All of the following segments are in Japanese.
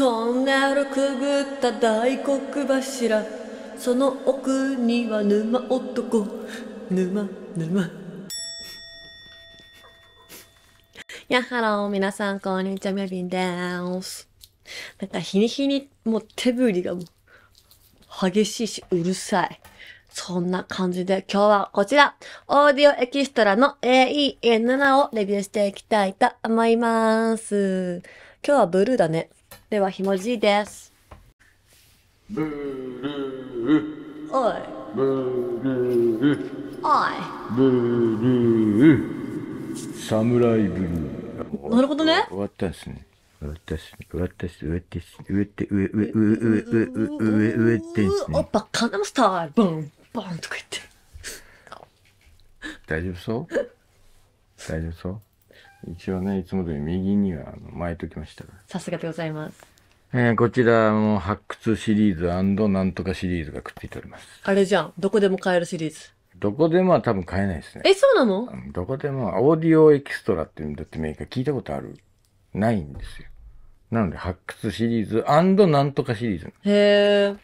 トンネルくぐった大黒柱その奥には沼男沼沼やハロー皆さんこんにちはみやびんですなんか日に日にもう手振りが激しいしうるさいそんな感じで今日はこちら、オーディオエキストラの AEN7 をレビューしていきたいと思います。今日はブルーだね。ではひもじいです。ブルーおい。ブルーおい。ブルーサムライブルー。なるほどね。終わったですね。私、私、上って、上って、上、上、上ってっって。大丈夫そう大丈夫そう一応ねいつも通り右には巻いときましたからさすがでございますえー、こちらも発掘シリーズなんとかシリーズがくっついておりますあれじゃんどこでも買えるシリーズどこでもは多分買えないですねえそうなのどこでもオーディオエキストラってうんだってメーカー聞いたことあるないんですよなので発掘シリーズなんとかシリーズへえ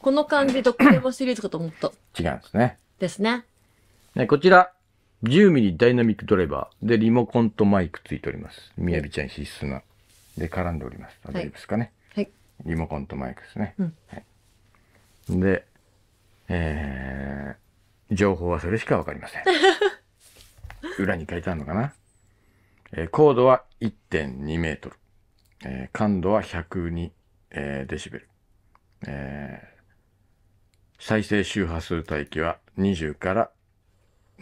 この感じどこでもシリーズかと思った違うんですねですねねこちら10ミリダイナミックドライバー。で、リモコンとマイクついております。みやびちゃん必須な。で、絡んでおります。大丈夫ですかね。はい。リモコンとマイクですね。うん、はい。で、えー、情報はそれしかわかりません。裏に書いてあるのかな。えー、高度は1.2メートル。えー、感度は102、えデシベル。えー、再生周波数帯域は20から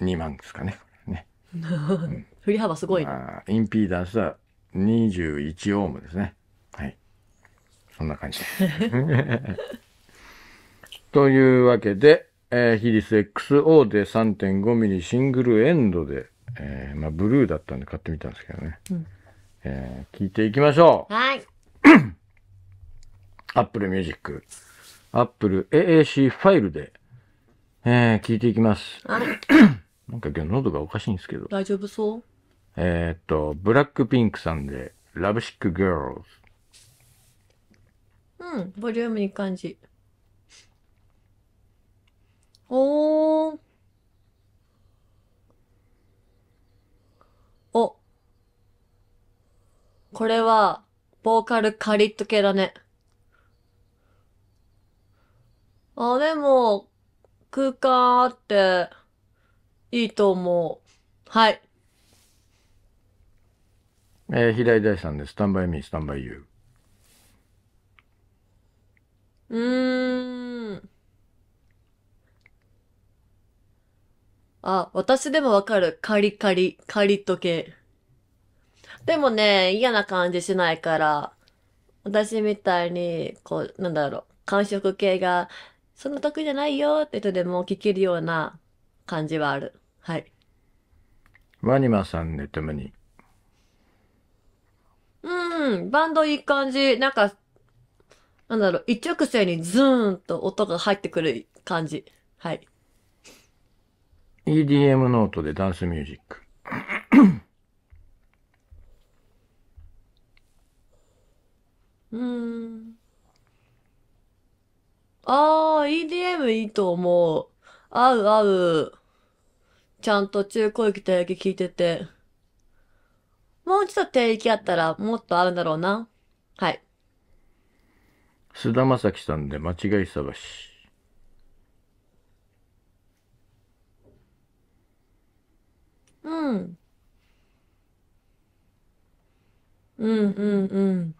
2万ですかね。ね 振り幅すごい、まあ、インピーダンスは21オームですね。はい。そんな感じ。というわけで、えー、ヒリス XO で 3.5mm シングルエンドで、えー、まあ、ブルーだったんで買ってみたんですけどね。うん、えー、聞いていきましょう。はい。Apple Music、Apple AAC ファイルで、えー、聞いていきます。なんか今日喉がおかしいんですけど。大丈夫そうえー、っと、ブラックピンクさんで、ラブシックガールズ。うん、ボリュームいい感じ。おー。お。これは、ボーカルカリット系だね。あ、でも、空間あって、いいと思う。はい。えー、平井大さんです。スタンバイミー、スタンバイユー。うーん。あ、私でもわかる。カリカリ、カリっと系。でもね、嫌な感じしないから、私みたいに、こう、なんだろう、感触系が、そんな得じゃないよって人でも聞けるような、感じはある。はい。ワニマさんネットムに。うん、バンドいい感じ。なんか、なんだろう、一直線にズーンと音が入ってくる感じ。はい。EDM ノートでダンスミュージック。うーん。ああ、EDM いいと思う。合う合う。ちゃんと中古駅定期聞いてて。もう一度定域あったらもっとあるんだろうな。はい。菅田将暉さんで間違い探し。うん。うんうんうん。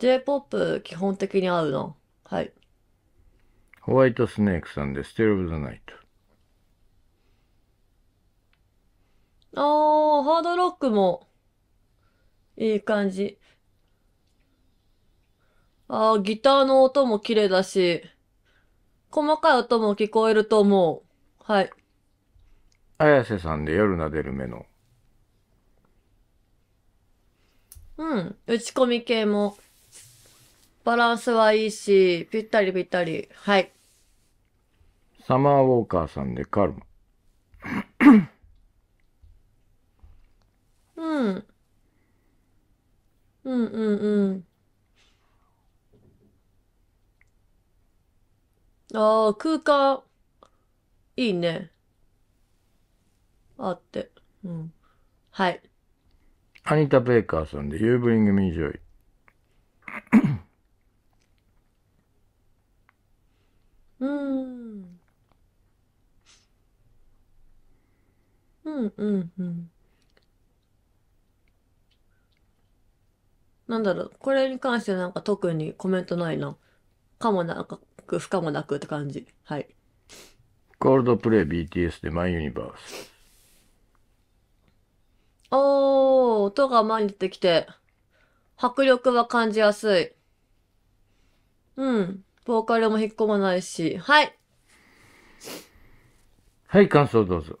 J-POP 基本的に合うの。はい。ホワイトスネークさんでステルオブザナイト。あー、ハードロックも、いい感じ。あー、ギターの音も綺麗だし、細かい音も聞こえると思う。はい。綾瀬さんで夜なでる目の。うん。打ち込み系も。バランスはいいし、ぴったりぴったり。はい。サマーウォーカーさんでカルマ。うん。うんうんうんああ、空間、いいね。あって。うん。はい。アニタ・ベイカーさんで You Bring Me Joy。うん。うんうんうん。なんだろう、これに関してなんか特にコメントないな。かもなく、不可もなくって感じ。はい。コールドプレイ BTS でマイユニバース。おー、音が前に出てきて、迫力は感じやすい。うん。ボーカルも引っ込まないし。はい。はい、感想どうぞ。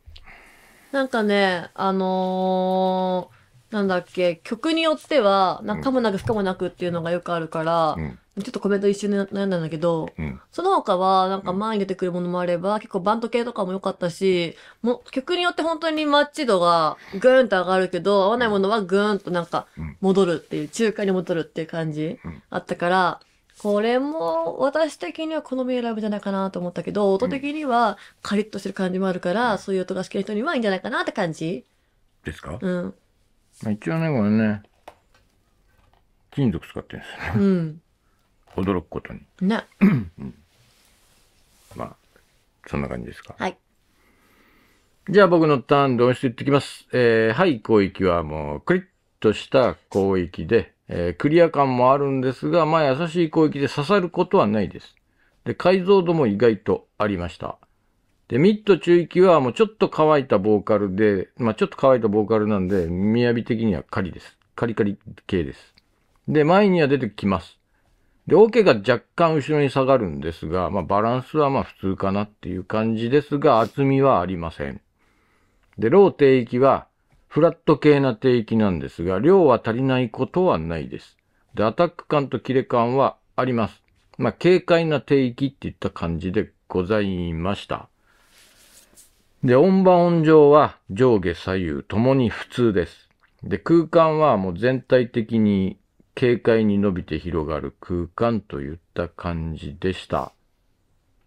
なんかね、あのー、なんだっけ、曲によっては、なんかもなく不可もなくっていうのがよくあるから、うんちょっとコメント一瞬悩んだんだけど、うんその他は、なんか前に出てくるものもあれば、結構バント系とかも良かったし、もう曲によって本当にマッチ度がグーンと上がるけど、合わないものはグーンとなんか戻るっていう、中華に戻るっていう感じあったから、これも私的には好み選ぶんじゃないかなと思ったけど、音的にはカリッとしてる感じもあるから、そういう音が好きな人にはいいんじゃないかなって感じ。ですか、うん。まあ、一応ね、これね、金属使ってるんですうね。ん。驚くことに。ね。まあ、そんな感じですか。はい。じゃあ僕のターンで音質いってきます。えー、はい、広域はもうクリッとした広域で、えークリア感もあるんですが、まあ優しい広域で刺さることはないです。で、解像度も意外とありました。で、ミッド中域はもうちょっと乾いたボーカルで、まあちょっと乾いたボーカルなんで、雅的にはカリです。カリカリ系です。で、前には出てきます。で、OK が若干後ろに下がるんですが、まあバランスはまあ普通かなっていう感じですが、厚みはありません。で、ロー低域はフラット系な低域なんですが、量は足りないことはないです。で、アタック感と切れ感はあります。まあ軽快な低域っていった感じでございました。で、音場音上は上下左右ともに普通です。で、空間はもう全体的に軽快に伸びて広がる空間といった感じでした。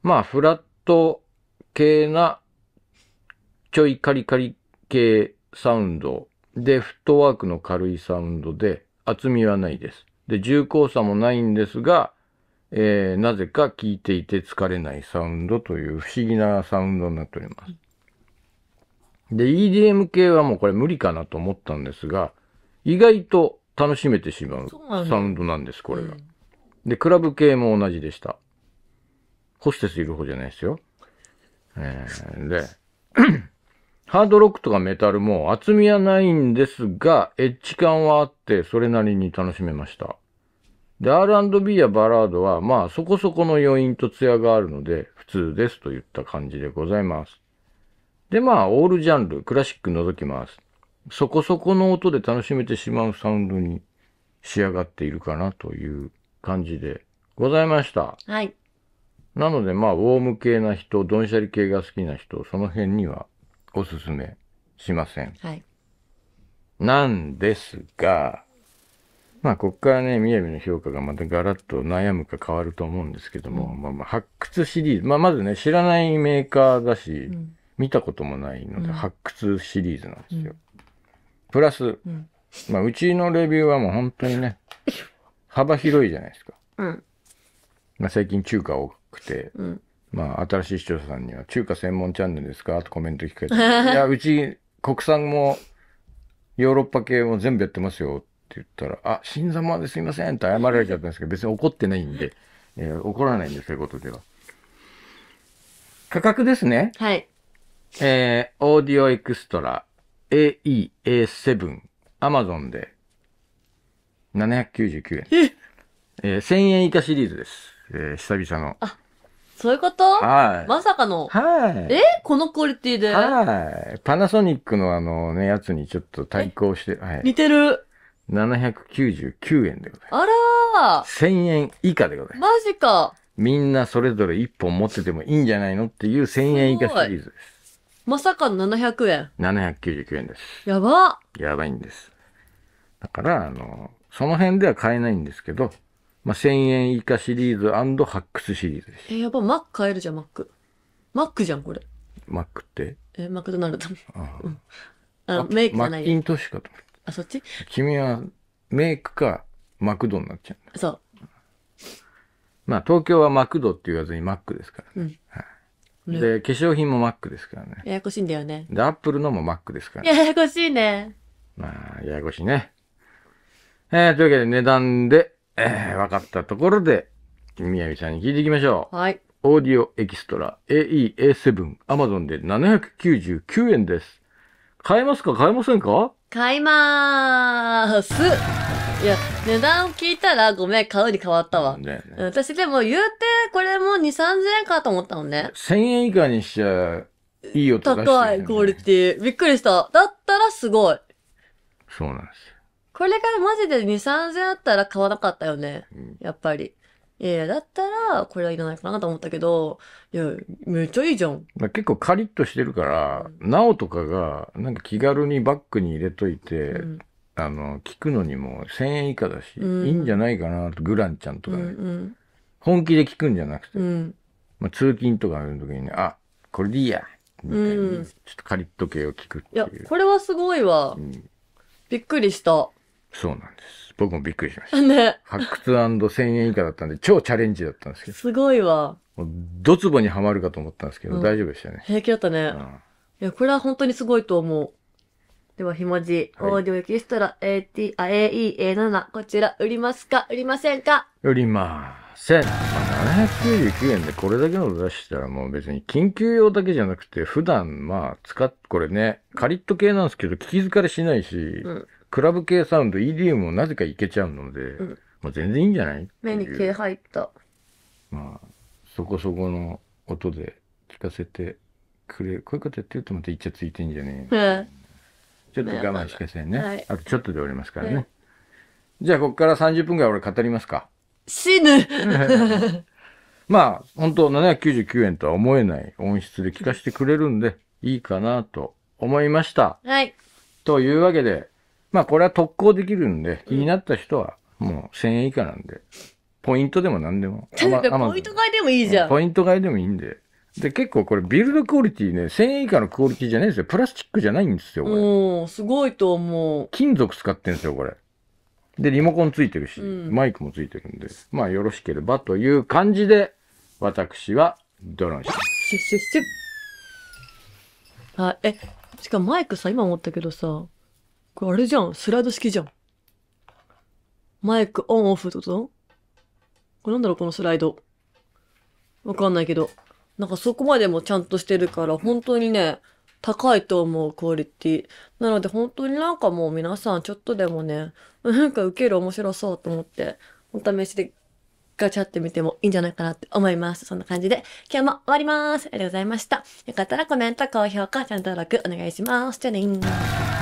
まあ、フラット系なちょいカリカリ系サウンドで、フットワークの軽いサウンドで、厚みはないです。で、重厚さもないんですが、えー、なぜか聴いていて疲れないサウンドという不思議なサウンドになっております。で、EDM 系はもうこれ無理かなと思ったんですが、意外と楽しめてしまうサウンドなんです、これが。うんで、クラブ系も同じでした。ホステスいる方じゃないですよ。えーで、ハードロックとかメタルも厚みはないんですが、エッジ感はあって、それなりに楽しめました。で、R&B やバラードは、まあ、そこそこの余韻と艶があるので、普通ですといった感じでございます。で、まあ、オールジャンル、クラシック除きます。そこそこの音で楽しめてしまうサウンドに仕上がっているかなという感じでございました。はい。なので、まあ、ウォーム系な人、ドンシャリ系が好きな人、その辺にはおすすめしません。はい。なんですが、まあ、こっからね、みやびの評価がまたガラッと悩むか変わると思うんですけども、うん、まあまあ、発掘シリーズ、まあ、まずね、知らないメーカーだし、うん見たこともないので、うん発掘シリーズなんですよ。プラス、うんまあ、うちのレビューはもう本当にね、幅広いじゃないですか。うん。まあ、最近中華多くて、うん。まあ、新しい視聴者さんには、中華専門チャンネルですかとコメント聞かれて、いや、うち、国産も、ヨーロッパ系も全部やってますよって言ったら、あ、新参まですいませんって謝られちゃったんですけど、別に怒ってないんで、えー怒らないんですそういうことでは。価格ですね。はい。えー、オーディオエクストラ AEA7 Amazon で799円。ええー、1000円以下シリーズです。えー、久々の。あ、そういうことはい。まさかの。はい。えこのクオリティではい。パナソニックのあのね、やつにちょっと対抗して、はい。似てる。799円でございます。あらー !1000 円以下でございます。マジか。みんなそれぞれ1本持っててもいいんじゃないのっていう1000円以下シリーズです。まさかの700円。799円です。やばやばいんです。だから、あの、その辺では買えないんですけど、まあ、1000円以下シリーズハックスシリーズです。え、やば、マック買えるじゃん、マック。マックじゃん、これ。マックって。え、マクドナルド。あーあ、メイクじゃなッキントッシュかと思っあ、そっち君はメイクかマクドになっちゃう。そう。まあ、東京はマクドって言わずにマックですからね。うんはいで、化粧品も Mac ですからね。ややこしいんだよね。で、Apple のも Mac ですからね。ややこしいね。まあ、ややこしいね。えー、というわけで値段で、えー、分かったところで、宮城さんに聞いていきましょう。はい。オーディオエキストラ AEA7 Amazon で799円です。買えますか買えませんか買いまーす。いや、値段を聞いたら、ごめん、買うに変わったわ。ね。私でも言うて、これも2、3000円かと思ったのね。1000円以下にしちゃ、いい音出してる、ね。高い、クオリティ。びっくりした。だったらすごい。そうなんですよ。これがマジで2、3000あったら買わなかったよね。うん、やっぱり。いやだったら、これはいらないかなと思ったけど、いや、めっちゃいいじゃん。結構カリッとしてるから、なおとかが、なんか気軽にバッグに入れといて、うんあの、聞くのにも1000円以下だし、うん、いいんじゃないかなと、グランちゃんとかね、うんうん、本気で聞くんじゃなくて、うん、まあ、通勤とかの時にね、あ、これでいいや、みたいに、うん、ちょっとカリッと系を聞くっていう。いや、これはすごいわ。びっくりした。そうなんです。僕もびっくりしました。ね。発掘 &1000 円以下だったんで、超チャレンジだったんですけど。すごいわ。ドツボにはまるかと思ったんですけど、大丈夫でしたね。平気だったね。いや、これは本当にすごいと思う。では、ひもじ、オーディオエキストラ、AT、あ、AE、A7、こちら、売りますか売りませんか売りません。あ799円でこれだけの出したらもう別に緊急用だけじゃなくて普段まあ使っ、これね、カリット系なんですけど聞き疲れしないし、んクラブ系サウンド、EDM もなぜかいけちゃうので、んもう全然いいんじゃない目に毛入った。まあ、そこそこの音で聞かせてくれ、こういうことやってるとまたっちゃついてんじゃねえよ。ちょっと我慢してくださいね。はい、あとちょっとで終わりますからね。ねじゃあ、ここから30分ぐらい俺語りますか。死ぬ まあ、本当799円とは思えない音質で聞かせてくれるんで、いいかなと思いました。はい。というわけで、まあ、これは特攻できるんで、気になった人は、もう1000円以下なんで、ポイントでも何でも。ポイント買いでもいいじゃん。ポイント買いでもいいんで、で、結構これビルドクオリティね、1000円以下のクオリティじゃないんですよ。プラスチックじゃないんですよ、これ。すごいと思う。金属使ってんですよ、これ。で、リモコンついてるし、うんマイクもついてるんで、まあよろしければという感じで、私はドローンします。シュッシュッシュッ。はい。え、しかもマイクさ、今思ったけどさ、これあれじゃん。スライド式じゃん。マイクオンオフってことこれなんだろう、このスライド。わかんないけど。なんかそこまでもちゃんとしてるから、本当にね、高いと思うクオリティ。なので本当になんかもう皆さんちょっとでもね、なんか受ける面白そうと思って、お試しでガチャってみてもいいんじゃないかなって思います。そんな感じで、今日も終わります。ありがとうございました。よかったらコメント、高評価、チャンネル登録お願いします。じゃあねー。